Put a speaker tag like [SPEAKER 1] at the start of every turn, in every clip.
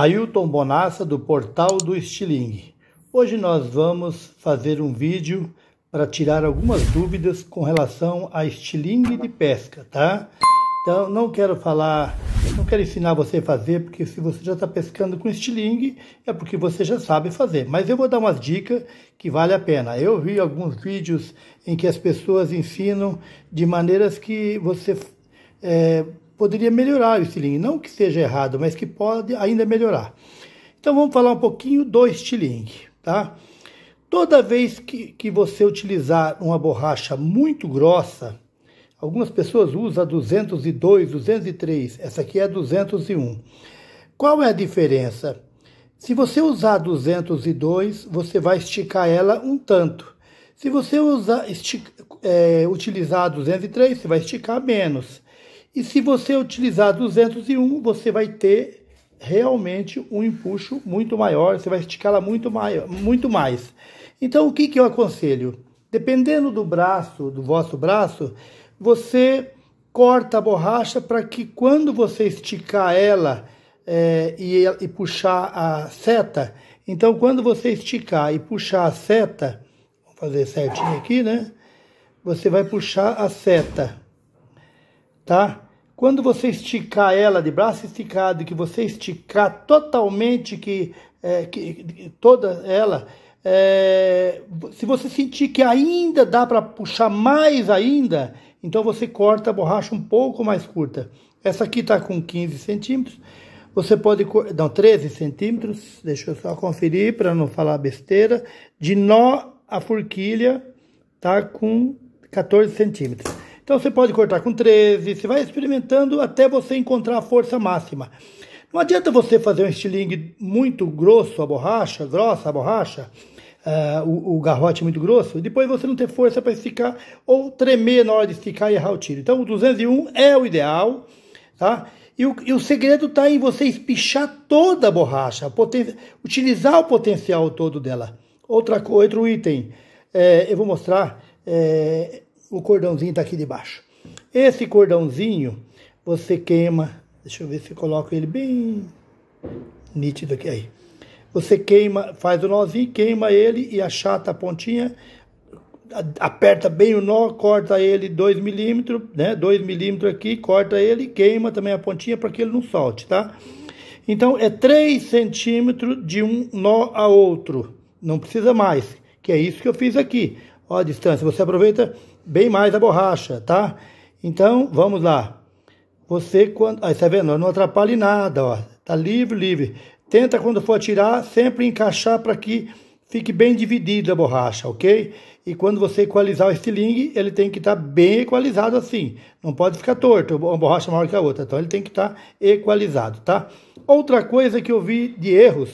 [SPEAKER 1] Ailton Bonassa do portal do Estiling. Hoje nós vamos fazer um vídeo para tirar algumas dúvidas com relação a estilingue de pesca, tá? Então não quero falar, não quero ensinar você a fazer, porque se você já está pescando com estilingue, é porque você já sabe fazer. Mas eu vou dar umas dicas que vale a pena. Eu vi alguns vídeos em que as pessoas ensinam de maneiras que você é, poderia melhorar o estilingue. Não que seja errado, mas que pode ainda melhorar. Então vamos falar um pouquinho do estilingue, tá? Toda vez que, que você utilizar uma borracha muito grossa, algumas pessoas usam 202, 203, essa aqui é 201. Qual é a diferença? Se você usar 202, você vai esticar ela um tanto. Se você usar, estica, é, utilizar 203, você vai esticar menos. E se você utilizar 201, você vai ter realmente um empuxo muito maior, você vai esticá-la muito, maior, muito mais. Então, o que, que eu aconselho? Dependendo do braço, do vosso braço, você corta a borracha para que quando você esticar ela é, e, e puxar a seta, então quando você esticar e puxar a seta, vou fazer certinho aqui, né? Você vai puxar a seta tá? Quando você esticar ela de braço esticado, que você esticar totalmente que, é, que toda ela, é, se você sentir que ainda dá para puxar mais ainda, então você corta a borracha um pouco mais curta. Essa aqui está com 15 centímetros. Você pode não 13 centímetros. Deixa eu só conferir para não falar besteira. De nó a forquilha tá com 14 centímetros. Então você pode cortar com 13, você vai experimentando até você encontrar a força máxima. Não adianta você fazer um estilingue muito grosso, a borracha, grossa a borracha, uh, o, o, garrote muito grosso, e depois você não ter força para esticar ou tremer na hora de esticar e errar o tiro. Então o 201 é o ideal, tá? E o, e o segredo está em você espichar toda a borracha, poten- utilizar o potencial todo dela. Outra, outro item, é, eu vou mostrar, é, o cordãozinho está aqui debaixo. Esse cordãozinho você queima, deixa eu ver se eu coloco ele bem nítido aqui aí. Você queima, faz o nozinho, queima ele e achata a pontinha, aperta bem o nó, corta ele 2 milímetros, né? 2 milímetros aqui, corta ele, queima também a pontinha para que ele não solte, tá? Então é 3 centímetros de um nó a outro, não precisa mais, que é isso que eu fiz aqui. Olha a distância, você aproveita bem mais a borracha, tá? Então, vamos lá. Você, quando... Aí, tá vendo? Não atrapalhe nada, ó. Tá livre, livre. Tenta, quando for tirar, sempre encaixar para que fique bem dividida a borracha, ok? E quando você equalizar o estilingue, ele tem que estar tá bem equalizado assim. Não pode ficar torto, uma borracha maior que a outra. Então ele tem que estar tá equalizado, tá? Outra coisa que eu vi de erros,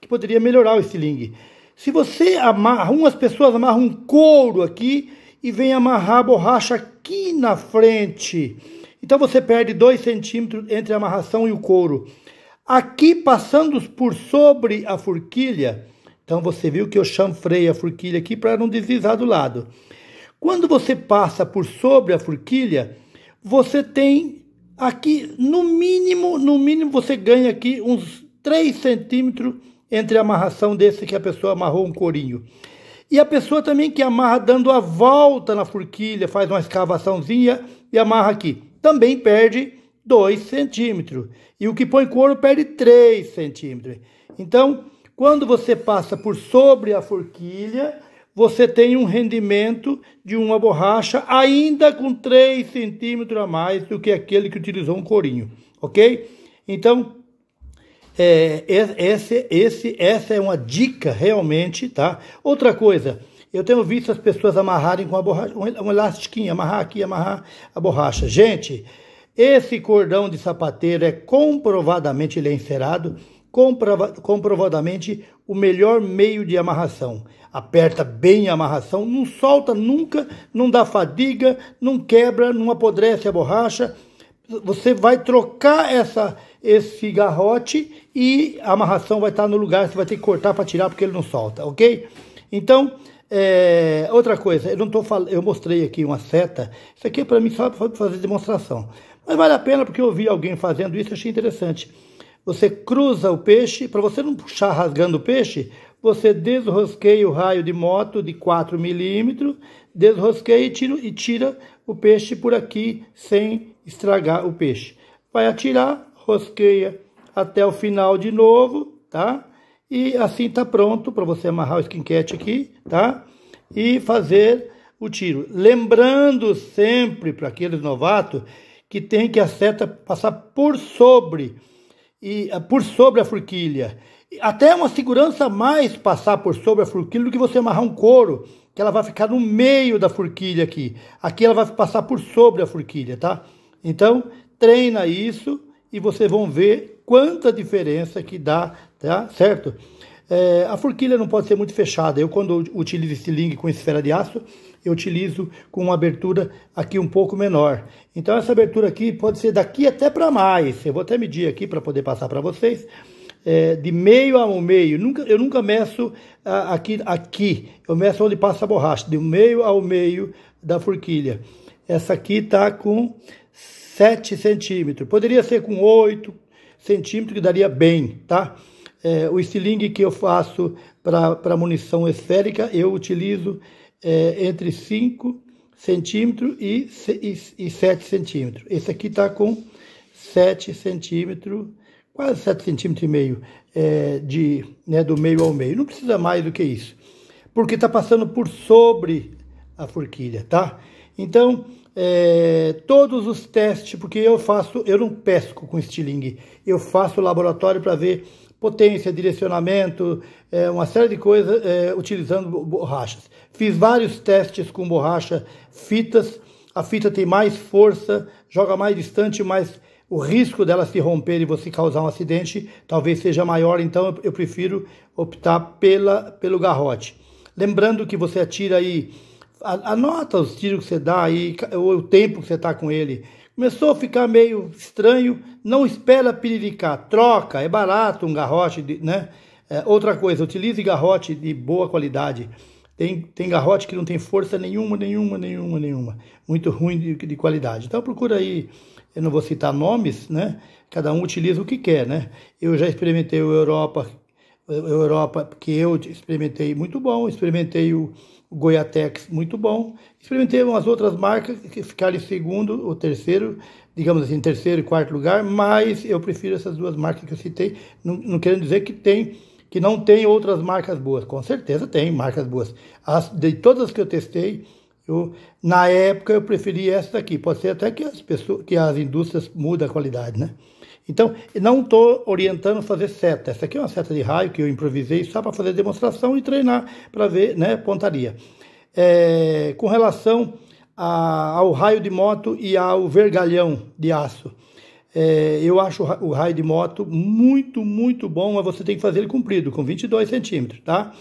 [SPEAKER 1] que poderia melhorar o estilingue. Se você amarra, umas pessoas amarram um couro aqui e vem amarrar a borracha aqui na frente. Então você perde 2 centímetros entre a amarração e o couro. Aqui passando por sobre a forquilha, então você viu que eu chanfrei a forquilha aqui para não deslizar do lado. Quando você passa por sobre a forquilha, você tem aqui no mínimo, no mínimo você ganha aqui uns 3 centímetros entre a amarração desse que a pessoa amarrou um corinho. E a pessoa também que amarra dando a volta na forquilha, faz uma escavaçãozinha e amarra aqui, também perde 2 centímetros. E o que põe couro perde 3 centímetros. Então, quando você passa por sobre a forquilha, você tem um rendimento de uma borracha ainda com 3 centímetros a mais do que aquele que utilizou um corinho, ok? Então, é, esse, esse, essa é uma dica realmente, tá? Outra coisa, eu tenho visto as pessoas amarrarem com a borracha, um elastiquinho, amarrar aqui, amarrar a borracha. Gente, esse cordão de sapateiro é comprovadamente, ele é encerado, comprova, comprovadamente o melhor meio de amarração. Aperta bem a amarração, não solta nunca, não dá fadiga, não quebra, não apodrece a borracha. Você vai trocar essa esse garrote e a amarração vai estar tá no lugar, você vai ter que cortar para tirar porque ele não solta, ok? Então, é, outra coisa, eu não tô falando, eu mostrei aqui uma seta, isso aqui é para mim só para fazer demonstração, mas vale a pena porque eu vi alguém fazendo isso, achei interessante. Você cruza o peixe, para você não puxar rasgando o peixe, você desrosqueia o raio de moto de 4 milímetros, desrosqueia e tira, e tira o peixe por aqui sem estragar o peixe. Vai atirar, rosqueia até o final de novo, tá? E assim tá pronto para você amarrar o skinquete aqui, tá? E fazer o tiro. Lembrando sempre para aqueles novatos que tem que a seta passar por sobre e ah, por sobre a forquilha. Até uma segurança a mais passar por sobre a forquilha do que você amarrar um couro, que ela vai ficar no meio da forquilha aqui. Aqui ela vai passar por sobre a forquilha, tá? Então, treina isso e vocês vão ver quanta diferença que dá, tá certo? É, a forquilha não pode ser muito fechada. Eu, quando utilizo link com esfera de aço, eu utilizo com uma abertura aqui um pouco menor. Então, essa abertura aqui pode ser daqui até para mais. Eu vou até medir aqui para poder passar para vocês. É, de meio a um meio, nunca, eu nunca meço aqui, aqui, eu meço onde passa a borracha, de meio ao meio da forquilha. Essa aqui está com 7 centímetros. Poderia ser com 8 centímetros, que daria bem, tá? É, o estilingue que eu faço para munição esférica, eu utilizo é, entre 5 centímetros e, e, e 7 centímetros. Esse aqui está com 7 centímetros, quase 7 centímetros e meio, é, de, né, do meio ao meio. Não precisa mais do que isso, porque está passando por sobre a forquilha, Tá? Então, é, todos os testes, porque eu faço, eu não pesco com estilingue, eu faço laboratório para ver potência, direcionamento, é, uma série de coisas é, utilizando borrachas. Fiz vários testes com borracha, fitas, a fita tem mais força, joga mais distante, mas o risco dela se romper e você causar um acidente talvez seja maior, então eu prefiro optar pela, pelo garrote. Lembrando que você atira aí anota os tiros que você dá aí, o tempo que você está com ele. Começou a ficar meio estranho, não espera piriricar, troca, é barato um garrote, de, né? É, outra coisa, utilize garrote de boa qualidade. Tem, tem garrote que não tem força nenhuma, nenhuma, nenhuma, nenhuma. Muito ruim de, de qualidade. Então procura aí, eu não vou citar nomes, né? Cada um utiliza o que quer, né? Eu já experimentei o Europa Europa, que eu experimentei muito bom, experimentei o Goiatex muito bom, experimentei umas outras marcas que ficaram em segundo ou terceiro, digamos assim, terceiro e quarto lugar, mas eu prefiro essas duas marcas que eu citei, não, não querendo dizer que tem que não tem outras marcas boas, com certeza tem marcas boas. As, de todas as que eu testei, eu, na época eu preferi essa daqui. Pode ser até que as pessoas, que as indústrias mudam a qualidade, né? Então, não estou orientando a fazer seta. Essa aqui é uma seta de raio que eu improvisei só para fazer demonstração e treinar para ver né, pontaria. É, com relação a, ao raio de moto e ao vergalhão de aço, é, eu acho o raio de moto muito, muito bom, mas você tem que fazer ele comprido, com 22 centímetros, tá?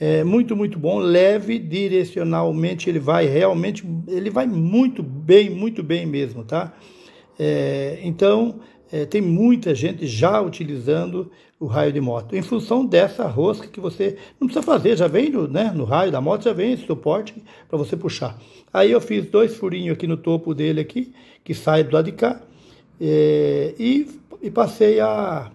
[SPEAKER 1] É muito, muito bom, leve direcionalmente, ele vai realmente, ele vai muito bem, muito bem mesmo, tá? É, então, é, tem muita gente já utilizando o raio de moto, em função dessa rosca que você não precisa fazer, já vem no, né, no raio da moto, já vem esse suporte para você puxar. Aí eu fiz dois furinhos aqui no topo dele aqui, que sai do lado de cá, é, e, e passei a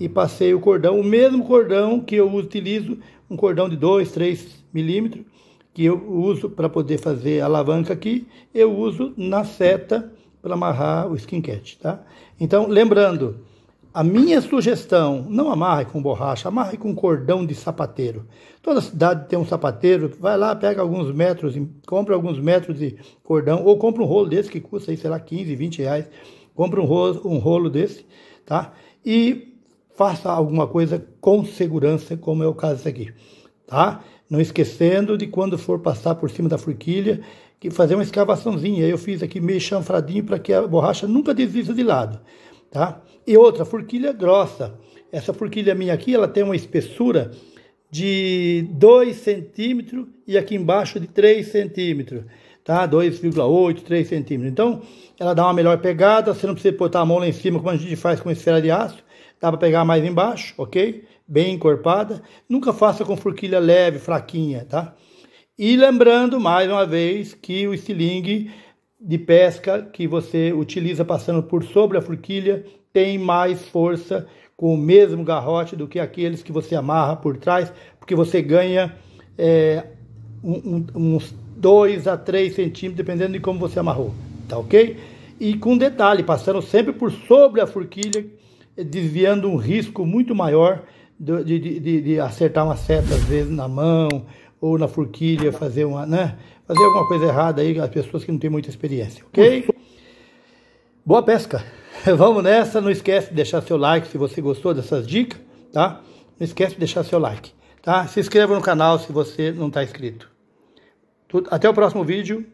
[SPEAKER 1] e passei o cordão, o mesmo cordão que eu utilizo, um cordão de 2, 3 milímetros, que eu uso para poder fazer a alavanca aqui, eu uso na seta para amarrar o skin cat, tá? Então, lembrando, a minha sugestão, não amarre com borracha, amarre com cordão de sapateiro. Toda cidade tem um sapateiro, vai lá, pega alguns metros, compra alguns metros de cordão, ou compra um rolo desse que custa, aí, sei lá, 15, 20 reais. Compra um rolo, um rolo desse, tá? E faça alguma coisa com segurança, como é o caso aqui, tá? Não esquecendo de quando for passar por cima da forquilha, que fazer uma escavaçãozinha. Eu fiz aqui meio chanfradinho para que a borracha nunca desista de lado, tá? E outra forquilha grossa. Essa forquilha minha aqui, ela tem uma espessura de 2 centímetros e aqui embaixo de 3 centímetros, tá? 2,8, 3 centímetros. Então, ela dá uma melhor pegada, você não precisa botar a mão lá em cima como a gente faz com esfera de aço, dá para pegar mais embaixo, ok? Bem encorpada. Nunca faça com forquilha leve, fraquinha, tá? E lembrando mais uma vez que o estilingue de pesca que você utiliza passando por sobre a forquilha tem mais força com o mesmo garrote do que aqueles que você amarra por trás, porque você ganha é, um, um, uns 2 a 3 centímetros, dependendo de como você amarrou, tá ok? E com detalhe, passando sempre por sobre a forquilha, desviando um risco muito maior de, de, de, de acertar uma seta às vezes na mão ou na forquilha fazer uma, né? Fazer alguma coisa errada aí, as pessoas que não têm muita experiência, ok? Boa pesca! Vamos nessa, não esquece de deixar seu like se você gostou dessas dicas, tá? Não esquece de deixar seu like, tá? Se inscreva no canal se você não está inscrito. Até o próximo vídeo.